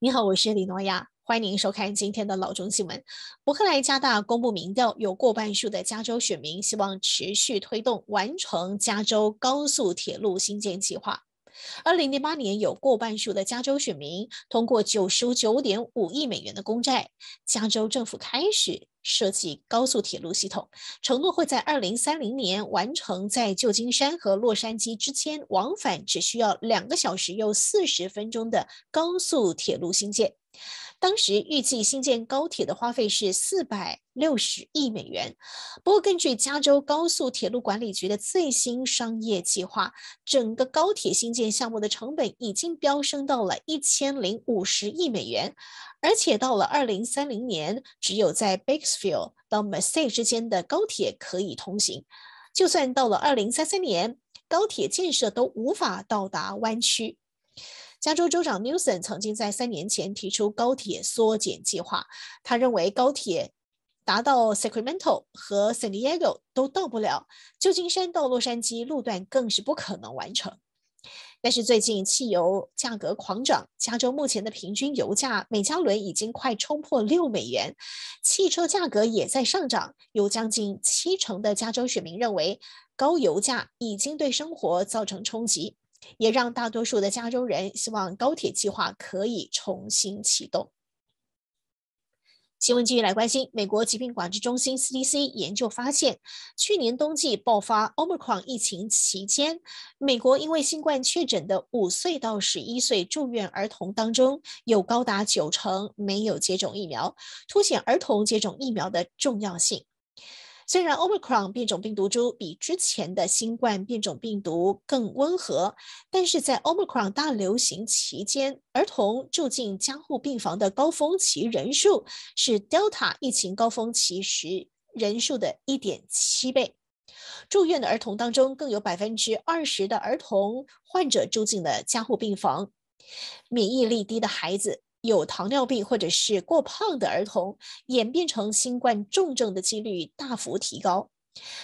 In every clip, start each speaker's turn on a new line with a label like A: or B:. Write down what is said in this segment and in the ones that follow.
A: 你好，我是李诺亚，欢迎收看今天的老中新闻。伯克莱加大公布民调，有过半数的加州选民希望持续推动完成加州高速铁路新建计划。二零零八年，有过半数的加州选民通过九十九点五亿美元的公债，加州政府开始。设计高速铁路系统，承诺会在二零三零年完成在旧金山和洛杉矶之间往返只需要两个小时又四十分钟的高速铁路新建。当时预计新建高铁的花费是四百六十亿美元。不过，根据加州高速铁路管理局的最新商业计划，整个高铁新建项目的成本已经飙升到了一千零五十亿美元。而且，到了二零三零年，只有在 Bakersfield 到 Mesa 之间的高铁可以通行。就算到了二零三三年，高铁建设都无法到达湾区。加州州长 Newsom 曾经在三年前提出高铁缩减计划，他认为高铁达到 Sacramento 和 San Diego 都到不了，旧金山到洛杉矶路段更是不可能完成。但是最近汽油价格狂涨，加州目前的平均油价每加仑已经快冲破六美元，汽车价格也在上涨。有将近七成的加州选民认为，高油价已经对生活造成冲击。也让大多数的加州人希望高铁计划可以重新启动。新闻继续来关心：美国疾病管制中心 （CDC） 研究发现，去年冬季爆发 Omicron 疫情期间，美国因为新冠确诊的五岁到十一岁住院儿童当中，有高达九成没有接种疫苗，凸显儿童接种疫苗的重要性。虽然 Omicron 变种病毒株比之前的新冠变种病毒更温和，但是在 Omicron 大流行期间，儿童住进加护病房的高峰期人数是 Delta 疫情高峰期时人数的一点七倍。住院的儿童当中，更有百分之二十的儿童患者住进了加护病房。免疫力低的孩子。有糖尿病或者是过胖的儿童，演变成新冠重症的几率大幅提高。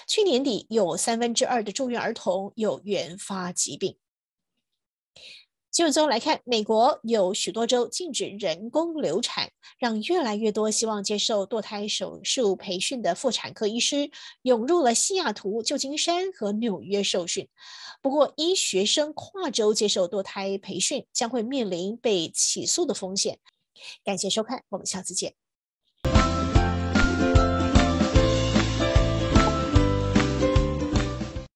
A: 去年底，有三分之二的住院儿童有原发疾病。就周来看，美国有许多州禁止人工流产，让越来越多希望接受堕胎手术培训的妇产科医师涌入了西雅图、旧金山和纽约受训。不过，医学生跨州接受堕胎培训将会面临被起诉的风险。感谢收看，我们下次见。